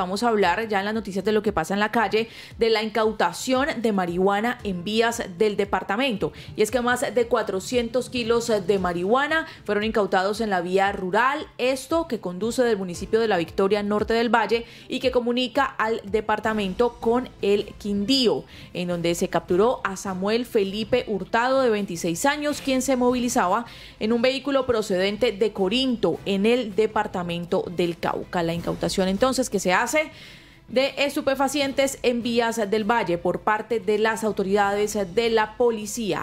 Vamos a hablar ya en las noticias de lo que pasa en la calle, de la incautación de marihuana en vías del departamento. Y es que más de 400 kilos de marihuana fueron incautados en la vía rural, esto que conduce del municipio de La Victoria, norte del Valle, y que comunica al departamento con el Quindío, en donde se capturó a Samuel Felipe Hurtado, de 26 años, quien se movilizaba en un vehículo procedente de Corinto, en el departamento del Cauca. La incautación entonces que se hace de estupefacientes en vías del Valle por parte de las autoridades de la policía.